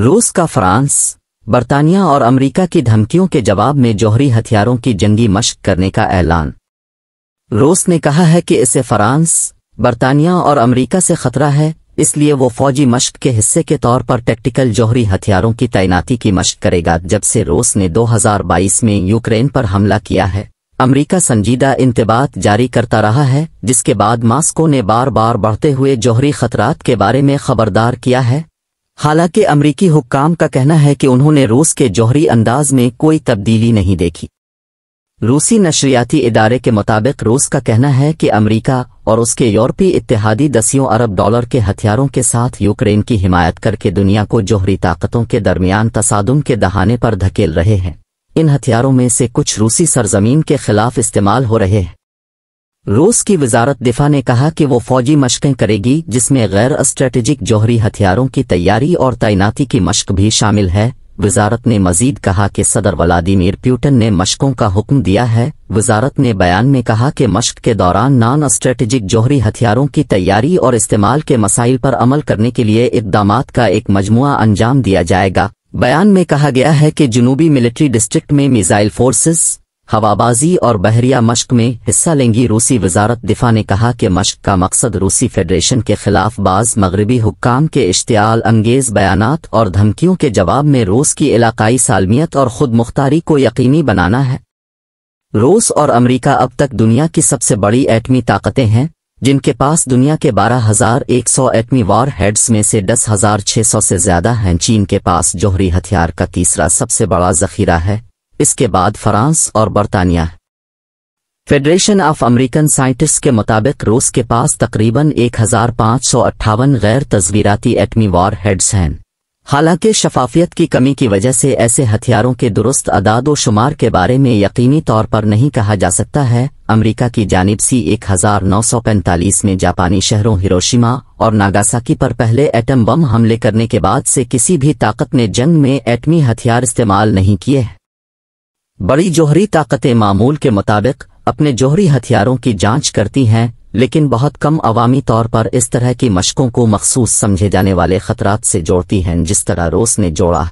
रूस का फ्रांस बरतानिया और अमेरिका की धमकियों के जवाब में जौहरी हथियारों की जंगी मश्क करने का ऐलान रूस ने कहा है कि इसे फ्रांस बरतानिया और अमेरिका से खतरा है इसलिए वो फौजी मश्क के हिस्से के तौर पर टैक्टिकल जौहरी हथियारों की तैनाती की मश्क करेगा जब से रूस ने 2022 में यूक्रेन पर हमला किया है अमरीका संजीदा इंतबात जारी करता रहा है जिसके बाद मास्को ने बार बार बढ़ते हुए जौहरी खतरात के बारे में खबरदार किया है हालांकि अमरीकी हुक्काम का कहना है कि उन्होंने रूस के जौहरी अंदाज में कोई तब्दीली नहीं देखी रूसी नशरियाती इदारे के मुताबिक रूस का कहना है कि अमरीका और उसके यूरोपीय इतिहादी दसियों अरब डॉलर के हथियारों के साथ यूक्रेन की हिमायत करके दुनिया को जौहरी ताकतों के दरमियान तसादम के दहाने पर धकेल रहे हैं इन हथियारों में से कुछ रूसी सरजमीन के खिलाफ इस्तेमाल हो रहे हैं रूस की वजारत दिफा ने कहा कि वो फौजी मशकें करेगी जिसमें गैर स्ट्रेटेजिक जौहरी हथियारों की तैयारी और तैनाती की मशक भी शामिल है वजारत ने मजीद कहा कि सदर व्लादिमिर प्यूटन ने मशकों का हुक्म दिया है वजारत ने बयान में कहा कि मशक के दौरान नॉन स्ट्रेटेजिक जौहरी हथियारों की तैयारी और इस्तेमाल के मसाइल पर अमल करने के लिए इकदाम का एक मजमु अंजाम दिया जाएगा बयान में कहा गया है कि जनूबी मिलिट्री डिस्ट्रिक्ट में मिसाइल फोर्सेस हवाबाजी और बहरिया मश्क में हिस्सा लेंगी रूसी वजारत दिफा ने कहा कि मश्क का मकसद रूसी फेडरेशन के खिलाफ बाज मगरबी हुकाम के इश्तियाल अंगेज बयान और धमकियों के जवाब में रूस की इलाकई सालमियत और खुद मुख्तारी को यकीनी बनाना है रूस और अमरीका अब तक दुनिया की सबसे बड़ी एटमी ताकतें हैं जिनके पास दुनिया के 12,100 एटमी वार हेड्स में से 10,600 से ज्यादा हैं चीन के पास जोहरी हथियार का तीसरा सबसे बड़ा जखीरा है इसके बाद फ्रांस और बरतानिया फेडरेशन ऑफ अमेरिकन साइंटिस्ट के मुताबिक रूस के पास तकरीबन एक गैर तस्वीराती एटमी वार हेड्स हैं हालांकि शफाफियत की कमी की वजह से ऐसे हथियारों के दुरुस्त अदाद शुमार के बारे में यकीनी तौर पर नहीं कहा जा सकता है अमेरिका की जानब सी पैंतालीस में जापानी शहरों हिरोशिमा और नागासाकी पर पहले एटम बम हमले करने के बाद से किसी भी ताकत ने जंग में एटमी हथियार इस्तेमाल नहीं किए हैं बड़ी जोहरी ताकतें मामूल के मुताबिक अपने जोहरी हथियारों की जांच करती हैं लेकिन बहुत कम अवामी तौर पर इस तरह की मशकों को मखसूस समझे जाने वाले खतरात से जोड़ती हैं जिस तरह रोस ने जोड़ा